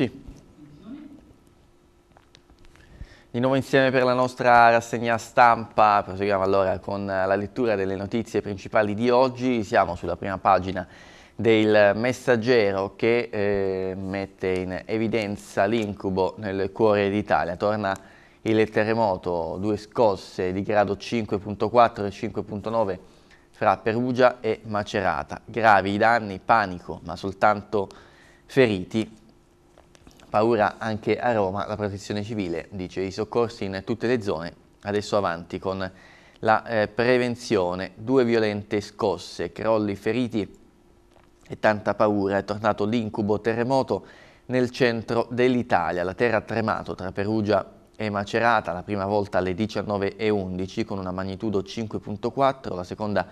Sì. Di nuovo insieme per la nostra rassegna stampa, proseguiamo allora con eh, la lettura delle notizie principali di oggi, siamo sulla prima pagina del messaggero che eh, mette in evidenza l'incubo nel cuore d'Italia, torna il terremoto, due scosse di grado 5.4 e 5.9 fra Perugia e Macerata, gravi i danni, panico, ma soltanto feriti Paura anche a Roma, la protezione civile dice i soccorsi in tutte le zone, adesso avanti con la eh, prevenzione, due violente scosse, crolli, feriti e tanta paura, è tornato l'incubo terremoto nel centro dell'Italia, la terra ha tremato tra Perugia e Macerata, la prima volta alle 19.11 con una magnitudo 5.4, la seconda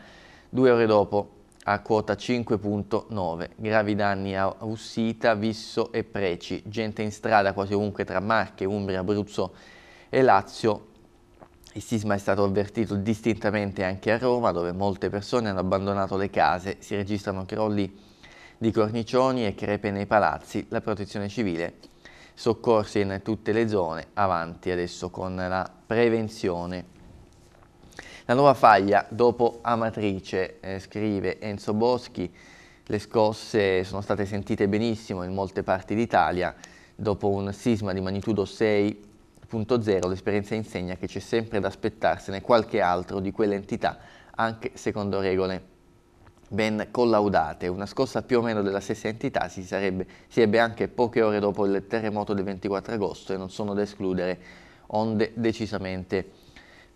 due ore dopo a quota 5.9, gravi danni a Ussita, Visso e Preci, gente in strada quasi ovunque tra Marche, Umbria, Abruzzo e Lazio. Il sisma è stato avvertito distintamente anche a Roma, dove molte persone hanno abbandonato le case, si registrano crolli di cornicioni e crepe nei palazzi, la protezione civile soccorse in tutte le zone, avanti adesso con la prevenzione. La nuova faglia dopo Amatrice, eh, scrive Enzo Boschi, le scosse sono state sentite benissimo in molte parti d'Italia, dopo un sisma di magnitudo 6.0 l'esperienza insegna che c'è sempre da aspettarsene qualche altro di quell'entità, anche secondo regole ben collaudate. Una scossa più o meno della stessa entità si, sarebbe, si ebbe anche poche ore dopo il terremoto del 24 agosto e non sono da escludere onde decisamente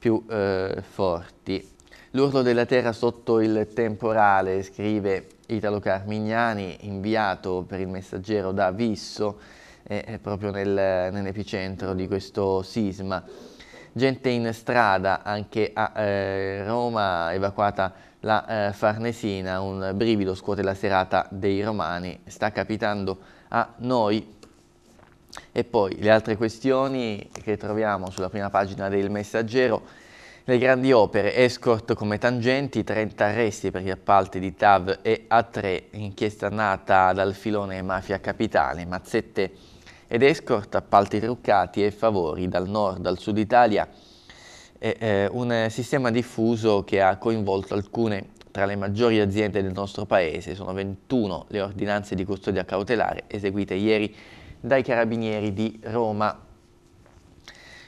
più eh, forti. L'urlo della terra sotto il temporale, scrive Italo Carmignani, inviato per il messaggero da Visso, eh, proprio nel, nell'epicentro di questo sisma. Gente in strada anche a eh, Roma, evacuata la eh, Farnesina, un brivido scuote la serata dei romani, sta capitando a noi e poi le altre questioni che troviamo sulla prima pagina del messaggero, le grandi opere, escort come tangenti, 30 arresti per gli appalti di TAV e A3, inchiesta nata dal filone mafia capitale, mazzette ed escort, appalti truccati e favori dal nord al sud Italia, e, eh, un sistema diffuso che ha coinvolto alcune tra le maggiori aziende del nostro paese, sono 21 le ordinanze di custodia cautelare eseguite ieri dai carabinieri di Roma.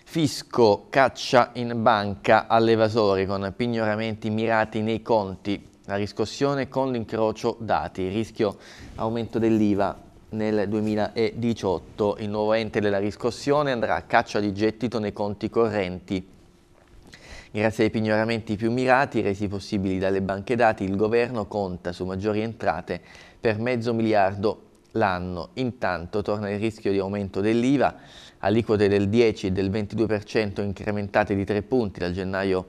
Fisco caccia in banca all'evasore con pignoramenti mirati nei conti. La riscossione con l'incrocio dati, rischio aumento dell'IVA nel 2018. Il nuovo ente della riscossione andrà a caccia di gettito nei conti correnti. Grazie ai pignoramenti più mirati resi possibili dalle banche dati, il governo conta su maggiori entrate per mezzo miliardo l'anno. Intanto torna il rischio di aumento dell'IVA, aliquote del 10 e del 22% incrementate di 3 punti dal gennaio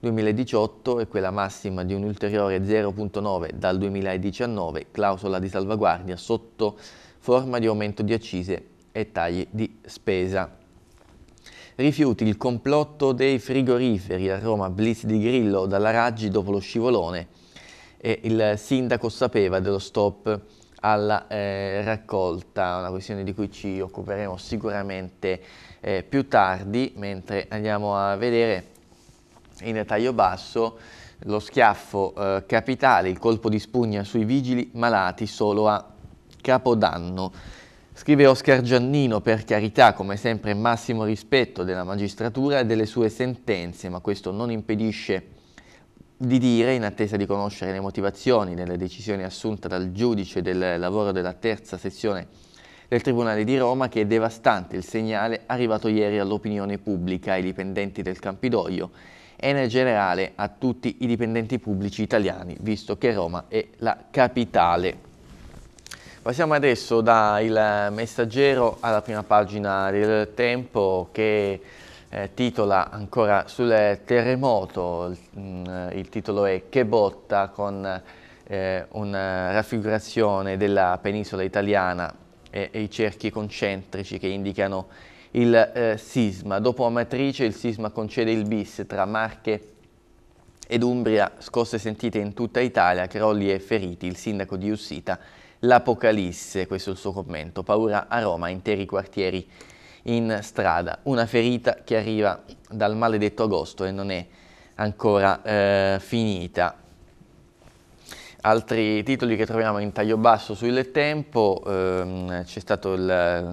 2018 e quella massima di un ulteriore 0,9 dal 2019, clausola di salvaguardia sotto forma di aumento di accise e tagli di spesa. Rifiuti il complotto dei frigoriferi a Roma, blitz di Grillo dalla Raggi dopo lo scivolone e il sindaco sapeva dello stop alla eh, raccolta, una questione di cui ci occuperemo sicuramente eh, più tardi, mentre andiamo a vedere in taglio basso lo schiaffo eh, capitale, il colpo di spugna sui vigili malati solo a Capodanno. Scrive Oscar Giannino, per carità, come sempre massimo rispetto della magistratura e delle sue sentenze, ma questo non impedisce di dire, in attesa di conoscere le motivazioni delle decisioni assunte dal giudice del lavoro della terza sezione del Tribunale di Roma, che è devastante il segnale arrivato ieri all'opinione pubblica, ai dipendenti del Campidoglio e nel generale a tutti i dipendenti pubblici italiani, visto che Roma è la capitale. Passiamo adesso dal messaggero alla prima pagina del Tempo che eh, titola ancora sul terremoto, mh, mm, il titolo è Che botta con eh, una raffigurazione della penisola italiana e, e, i cerchi concentrici che indicano il eh, sisma. Dopo Amatrice il sisma concede il bis tra Marche ed Umbria, scosse sentite in tutta Italia, crolli e feriti, il sindaco di Ussita l'Apocalisse, questo è il suo commento, paura a Roma, interi quartieri in strada. Una ferita che arriva dal maledetto agosto e non è ancora eh, finita. Altri titoli che troviamo in taglio basso sul tempo, ehm, c'è stato il,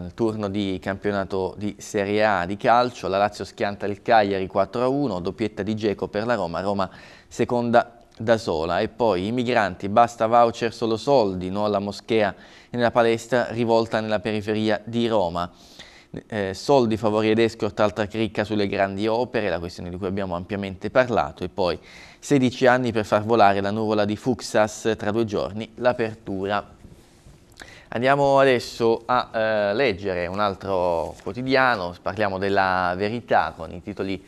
il, turno di campionato di Serie A di calcio, la Lazio schianta il Cagliari 4-1, doppietta di Geco per la Roma, Roma seconda da sola e poi i migranti, basta voucher solo soldi, no alla moschea e nella palestra rivolta nella periferia di Roma eh, soldi, favori ed escort, altra cricca sulle grandi opere, la questione di cui abbiamo ampiamente parlato, e poi 16 anni per far volare la nuvola di Fuxas, tra due giorni l'apertura. Andiamo adesso a eh, leggere un altro quotidiano, parliamo della verità con i titoli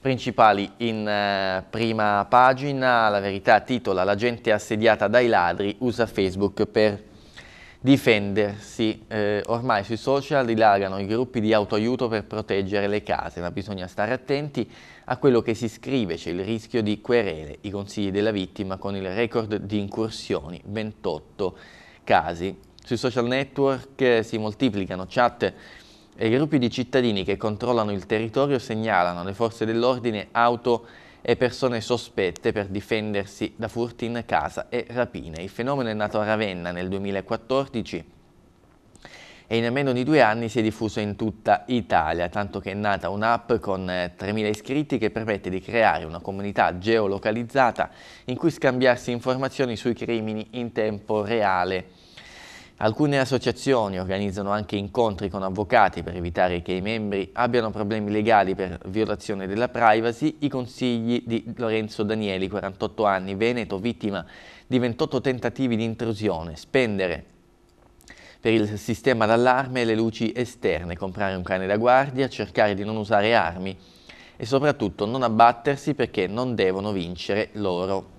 principali in eh, prima pagina, la verità titola La gente assediata dai ladri usa Facebook per difendersi. Eh, ormai sui social dilagano i gruppi di autoaiuto per proteggere le case, ma bisogna stare attenti a quello che si scrive, c'è il rischio di querele, i consigli della vittima con il record di incursioni, 28 casi. Sui social network eh, si moltiplicano chat e gruppi di cittadini che controllano il territorio segnalano alle forze dell'ordine auto e persone sospette per difendersi da furti in casa e rapine. Il fenomeno è nato a Ravenna nel 2014 e in meno di due anni si è diffuso in tutta Italia, tanto che è nata un'app con 3.000 eh, iscritti che permette di creare una comunità geolocalizzata in cui scambiarsi informazioni sui crimini in tempo reale Alcune associazioni organizzano anche incontri con avvocati per evitare che i membri abbiano problemi legali per violazione della privacy. I consigli di Lorenzo Danieli, 48 anni, veneto, vittima di 28 tentativi di intrusione, spendere per il sistema d'allarme e le luci esterne, comprare un cane da guardia, cercare di non usare armi e soprattutto non abbattersi perché non devono vincere loro.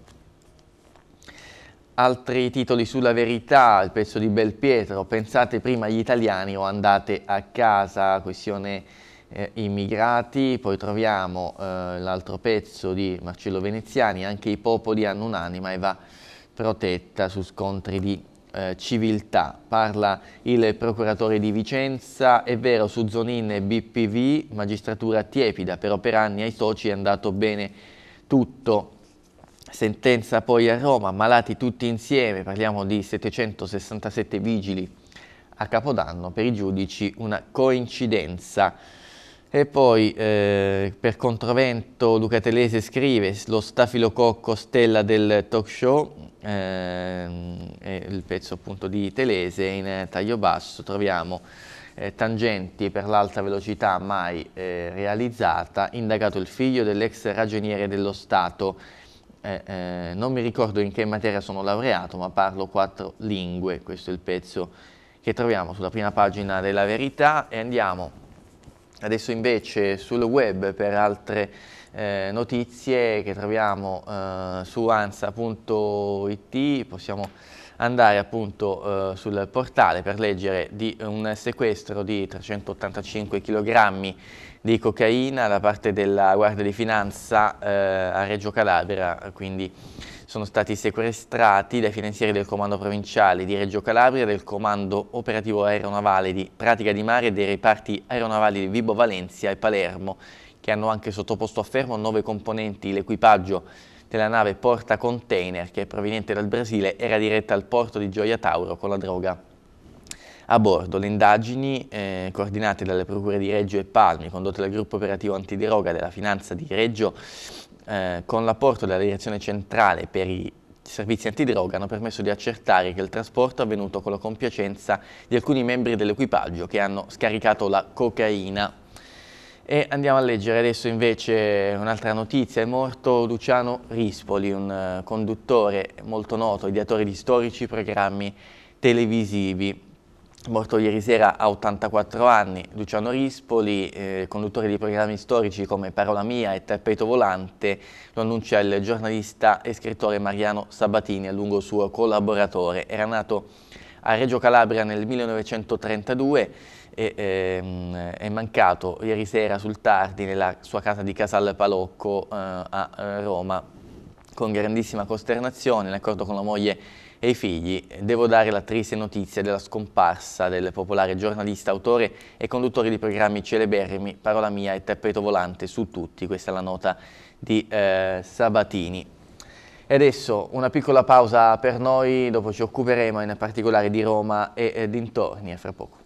Altri titoli sulla verità, il pezzo di Belpietro, pensate prima agli italiani o andate a casa, questione eh, immigrati, poi troviamo eh, l'altro pezzo di Marcello Veneziani, anche i popoli hanno un'anima e va protetta su scontri di eh, civiltà. Parla il procuratore di Vicenza, è vero su Zonin e BPV, magistratura tiepida, però per anni ai soci è andato bene tutto sentenza poi a Roma, malati tutti insieme, parliamo di 767 vigili a Capodanno, per i giudici una coincidenza. E poi eh, per controvento Luca Telese scrive lo stafilococco stella del talk show, eh, il pezzo appunto di Telese, in taglio basso troviamo eh, tangenti per l'alta velocità mai eh, realizzata, indagato il figlio dell'ex ragioniere dello Stato eh, eh, non mi ricordo in che materia sono laureato, ma parlo quattro lingue, questo è il pezzo che troviamo sulla prima pagina della verità e andiamo adesso invece sul web per altre eh, notizie che troviamo eh, su ansa.it, possiamo andare appunto eh, sul portale per leggere di un sequestro di 385 kg di cocaina da parte della Guardia di Finanza eh, a Reggio Calabria, quindi sono stati sequestrati dai finanzieri del Comando Provinciale di Reggio Calabria, del Comando Operativo Aeronavale di Pratica di Mare e dei reparti aeronavali di Vibo Valencia e Palermo, che hanno anche sottoposto a fermo nove componenti l'equipaggio che la nave porta container, che è proveniente dal Brasile, era diretta al porto di Gioia Tauro con la droga a bordo. Le indagini, eh, coordinate dalle procure di Reggio e Palmi, condotte dal gruppo operativo antidroga della finanza di Reggio, eh, con l'apporto della direzione centrale per i servizi antidroga, hanno permesso di accertare che il trasporto è avvenuto con la compiacenza di alcuni membri dell'equipaggio che hanno scaricato la cocaina e andiamo a leggere adesso invece un'altra notizia, è morto Luciano Rispoli, un eh, conduttore molto noto, ideatore di storici programmi televisivi. Morto ieri sera a 84 anni, Luciano Rispoli, eh, conduttore di programmi storici come Parola Mia e Tappeto Volante, lo annuncia il giornalista e scrittore Mariano Sabatini, a lungo suo collaboratore. Era nato a Reggio Calabria nel 1932 e, ehm, è mancato ieri sera sul tardi nella sua casa di Casal Palocco eh, a eh, Roma con grandissima costernazione, in accordo con la moglie e i figli. Devo dare la triste notizia della scomparsa del popolare giornalista, autore e conduttore di programmi celeberrimi, Parola Mia e Tappeto Volante su tutti. Questa è la nota di eh, Sabatini. E adesso una piccola pausa per noi, dopo ci occuperemo in particolare di Roma e eh, dintorni, a fra poco.